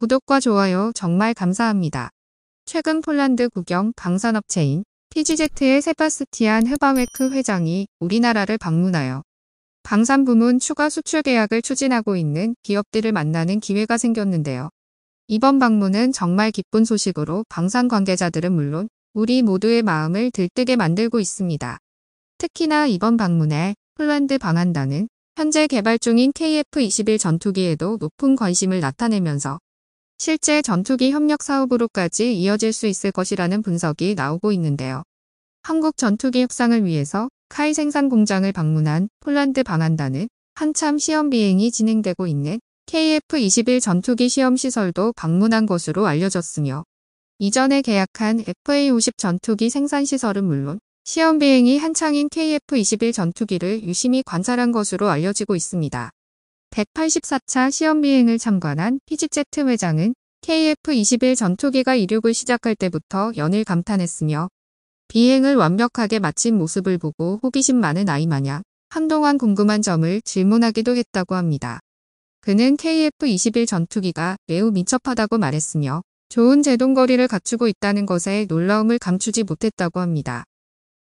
구독과 좋아요 정말 감사합니다. 최근 폴란드 국영 방산업체인 PGZ의 세바스티안 흐바웨크 회장이 우리나라를 방문하여 방산 부문 추가 수출 계약을 추진하고 있는 기업들을 만나는 기회가 생겼는데요. 이번 방문은 정말 기쁜 소식으로 방산 관계자들은 물론 우리 모두의 마음을 들뜨게 만들고 있습니다. 특히나 이번 방문에 폴란드 방한단은 현재 개발 중인 KF-21 전투기에도 높은 관심을 나타내면서 실제 전투기 협력 사업으로까지 이어질 수 있을 것이라는 분석이 나오고 있는데요. 한국 전투기 협상을 위해서 카이 생산 공장을 방문한 폴란드 방한단은 한참 시험 비행이 진행되고 있는 KF-21 전투기 시험 시설도 방문한 것으로 알려졌으며 이전에 계약한 FA-50 전투기 생산 시설은 물론 시험 비행이 한창인 KF-21 전투기를 유심히 관찰한 것으로 알려지고 있습니다. 184차 시험비행을 참관한 피지제트 회장은 KF-21 전투기가 이륙을 시작할 때부터 연일 감탄했으며 비행을 완벽하게 마친 모습을 보고 호기심 많은 아이 마냥 한동안 궁금한 점을 질문하기도 했다고 합니다. 그는 KF-21 전투기가 매우 미첩하다고 말했으며 좋은 제동거리를 갖추고 있다는 것에 놀라움을 감추지 못했다고 합니다.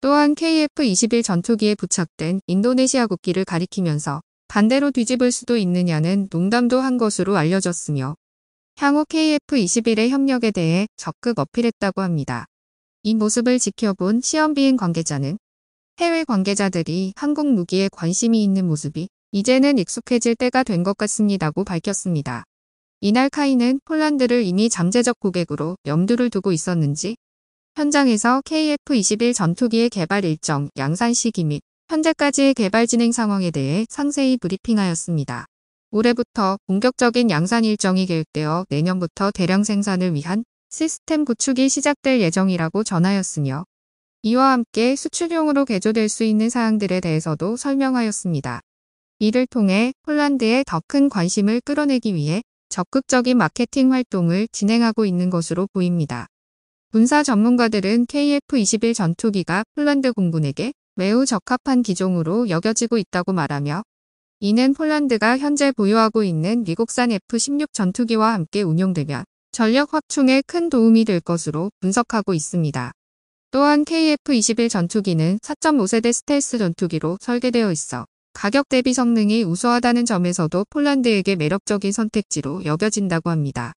또한 KF-21 전투기에 부착된 인도네시아 국기를 가리키면서 반대로 뒤집을 수도 있느냐는 농담도 한 것으로 알려졌으며 향후 KF21의 협력에 대해 적극 어필했다고 합니다. 이 모습을 지켜본 시험비행 관계자는 해외 관계자들이 한국 무기에 관심이 있는 모습이 이제는 익숙해질 때가 된 것 같습니다고 밝혔습니다. 이날 카이는 폴란드를 이미 잠재적 고객으로 염두를 두고 있었는지 현장에서 KF-21 전투기의 개발 일정, 양산 시기 및 현재까지의 개발 진행 상황에 대해 상세히 브리핑하였습니다. 올해부터 본격적인 양산 일정이 계획되어 내년부터 대량 생산을 위한 시스템 구축이 시작될 예정이라고 전하였으며 이와 함께 수출용으로 개조될 수 있는 사항들에 대해서도 설명하였습니다. 이를 통해 폴란드에 더 큰 관심을 끌어내기 위해 적극적인 마케팅 활동을 진행하고 있는 것으로 보입니다. 군사 전문가들은 KF-21 전투기가 폴란드 공군에게 매우 적합한 기종으로 여겨지고 있다고 말하며 이는 폴란드가 현재 보유하고 있는 미국산 F-16 전투기와 함께 운용되면 전력 확충에 큰 도움이 될 것으로 분석하고 있습니다. 또한 KF-21 전투기는 4.5세대 스텔스 전투기로 설계되어 있어 가격 대비 성능이 우수하다는 점에서도 폴란드에게 매력적인 선택지로 여겨진다고 합니다.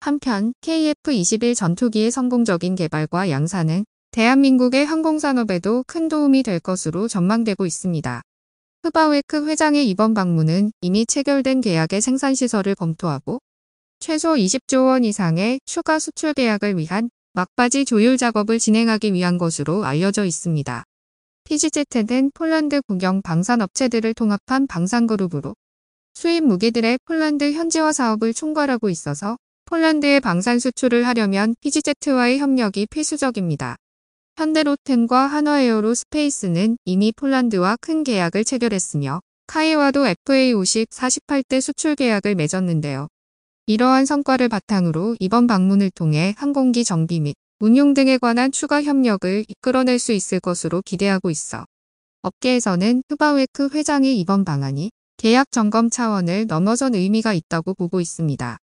한편 KF-21 전투기의 성공적인 개발과 양산은 대한민국의 항공산업에도 큰 도움이 될 것으로 전망되고 있습니다. 흐바웨크 회장의 이번 방문은 이미 체결된 계약의 생산시설을 검토하고 최소 20조 원 이상의 추가 수출 계약을 위한 막바지 조율 작업을 진행하기 위한 것으로 알려져 있습니다. PGZ는 폴란드 국영 방산업체들을 통합한 방산그룹으로 수입 무기들의 폴란드 현지화 사업을 총괄하고 있어서 폴란드의 방산 수출을 하려면 PGZ와의 협력이 필수적입니다. 현대로텐과 한화에어로 스페이스는 이미 폴란드와 큰 계약을 체결했으며 카이와도 FA50 48대 수출 계약을 맺었는데요. 이러한 성과를 바탕으로 이번 방문을 통해 항공기 정비 및 운용 등에 관한 추가 협력을 이끌어낼 수 있을 것으로 기대하고 있어 업계에서는 푸바웨크 회장이 이번 방안이 계약 점검 차원을 넘어선 의미가 있다고 보고 있습니다.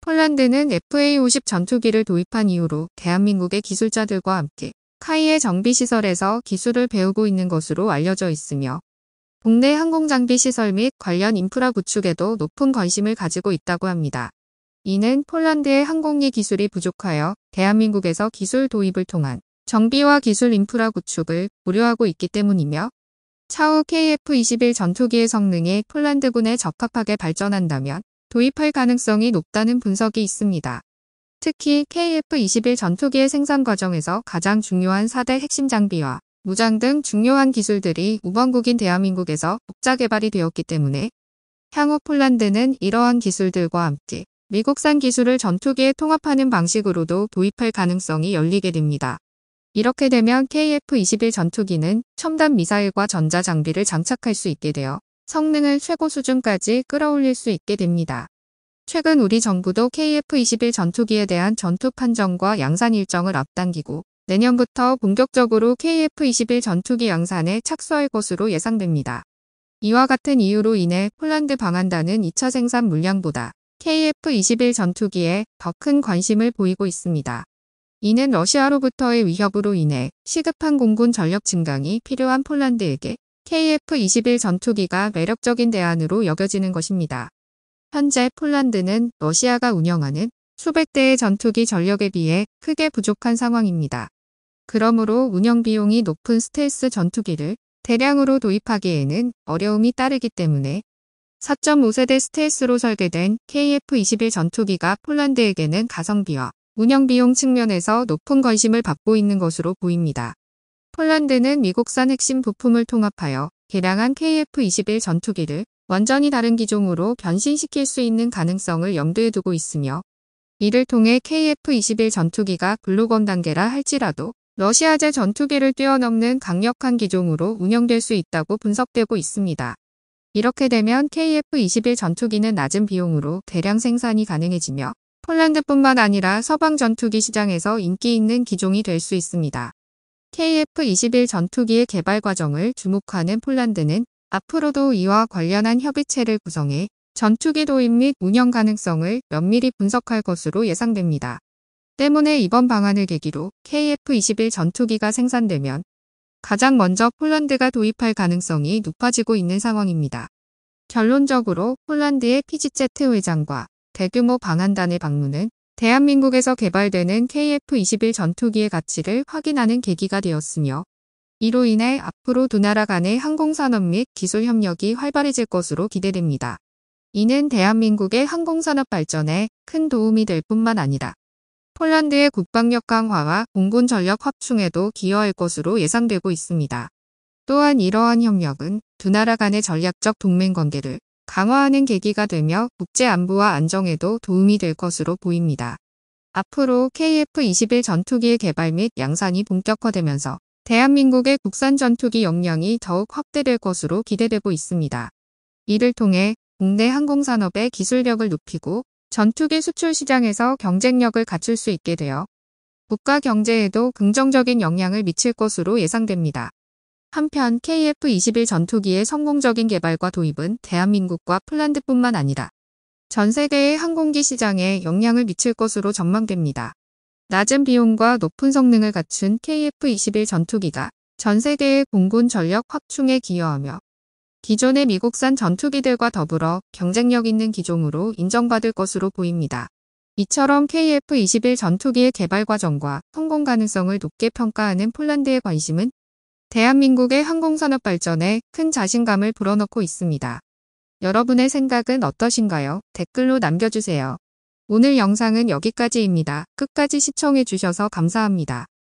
폴란드는 FA50 전투기를 도입한 이후로 대한민국의 기술자들과 함께 카이의 정비시설에서 기술을 배우고 있는 것으로 알려져 있으며 국내 항공장비시설 및 관련 인프라 구축에도 높은 관심을 가지고 있다고 합니다. 이는 폴란드의 항공기 기술이 부족하여 대한민국에서 기술 도입을 통한 정비와 기술 인프라 구축을 고려하고 있기 때문이며 차후 KF-21 전투기의 성능이 폴란드군에 적합하게 발전한다면 도입할 가능성이 높다는 분석이 있습니다. 특히 KF-21 전투기의 생산 과정에서 가장 중요한 4대 핵심 장비와 무장 등 중요한 기술들이 우방국인 대한민국에서 독자 개발이 되었기 때문에 향후 폴란드는 이러한 기술들과 함께 미국산 기술을 전투기에 통합하는 방식으로도 도입할 가능성이 열리게 됩니다. 이렇게 되면 KF-21 전투기는 첨단 미사일과 전자장비를 장착할 수 있게 되어 성능을 최고 수준까지 끌어올릴 수 있게 됩니다. 최근 우리 정부도 KF-21 전투기에 대한 전투 판정과 양산 일정을 앞당기고 내년부터 본격적으로 KF-21 전투기 양산에 착수할 것으로 예상됩니다. 이와 같은 이유로 인해 폴란드 방한단은 2차 생산 물량보다 KF-21 전투기에 더 큰 관심을 보이고 있습니다. 이는 러시아로부터의 위협으로 인해 시급한 공군 전력 증강이 필요한 폴란드에게 KF-21 전투기가 매력적인 대안으로 여겨지는 것입니다. 현재 폴란드는 러시아가 운영하는 수백 대의 전투기 전력에 비해 크게 부족한 상황입니다. 그러므로 운영 비용이 높은 스텔스 전투기를 대량으로 도입하기에는 어려움이 따르기 때문에 4.5세대 스텔스로 설계된 KF-21 전투기가 폴란드에게는 가성비와 운영 비용 측면에서 높은 관심을 받고 있는 것으로 보입니다. 폴란드는 미국산 핵심 부품을 통합하여 개량한 KF-21 전투기를 완전히 다른 기종으로 변신시킬 수 있는 가능성을 염두에 두고 있으며 이를 통해 KF-21 전투기가 글로건 단계라 할지라도 러시아제 전투기를 뛰어넘는 강력한 기종으로 운영될 수 있다고 분석되고 있습니다. 이렇게 되면 KF-21 전투기는 낮은 비용으로 대량 생산이 가능해지며 폴란드뿐만 아니라 서방 전투기 시장에서 인기 있는 기종이 될 수 있습니다. KF-21 전투기의 개발 과정을 주목하는 폴란드는 앞으로도 이와 관련한 협의체를 구성해 전투기 도입 및 운영 가능성을 면밀히 분석할 것으로 예상됩니다. 때문에 이번 방안을 계기로 KF-21 전투기가 생산되면 가장 먼저 폴란드가 도입할 가능성이 높아지고 있는 상황입니다. 결론적으로 폴란드의 피지제트 회장과 대규모 방한단의 방문은 대한민국에서 개발되는 KF-21 전투기의 가치를 확인하는 계기가 되었으며 이로 인해 앞으로 두 나라 간의 항공산업 및 기술 협력이 활발해질 것으로 기대됩니다. 이는 대한민국의 항공산업 발전에 큰 도움이 될 뿐만 아니라 폴란드의 국방력 강화와 공군 전력 합충에도 기여할 것으로 예상되고 있습니다. 또한 이러한 협력은 두 나라 간의 전략적 동맹 관계를 강화하는 계기가 되며 국제 안보와 안정에도 도움이 될 것으로 보입니다. 앞으로 KF-21 전투기의 개발 및 양산이 본격화되면서 대한민국의 국산 전투기 역량이 더욱 확대될 것으로 기대되고 있습니다. 이를 통해 국내 항공산업의 기술력을 높이고 전투기 수출 시장에서 경쟁력을 갖출 수 있게 되어 국가 경제에도 긍정적인 영향을 미칠 것으로 예상됩니다. 한편 KF-21 전투기의 성공적인 개발과 도입은 대한민국과 폴란드뿐만 아니라 전 세계의 항공기 시장에 영향을 미칠 것으로 전망됩니다. 낮은 비용과 높은 성능을 갖춘 KF-21 전투기가 전 세계의 공군 전력 확충에 기여하며 기존의 미국산 전투기들과 더불어 경쟁력 있는 기종으로 인정받을 것으로 보입니다. 이처럼 KF-21 전투기의 개발 과정과 성공 가능성을 높게 평가하는 폴란드의 관심은 대한민국의 항공산업 발전에 큰 자신감을 불어넣고 있습니다. 여러분의 생각은 어떠신가요? 댓글로 남겨주세요. 오늘 영상은 여기까지입니다. 끝까지 시청해주셔서 감사합니다.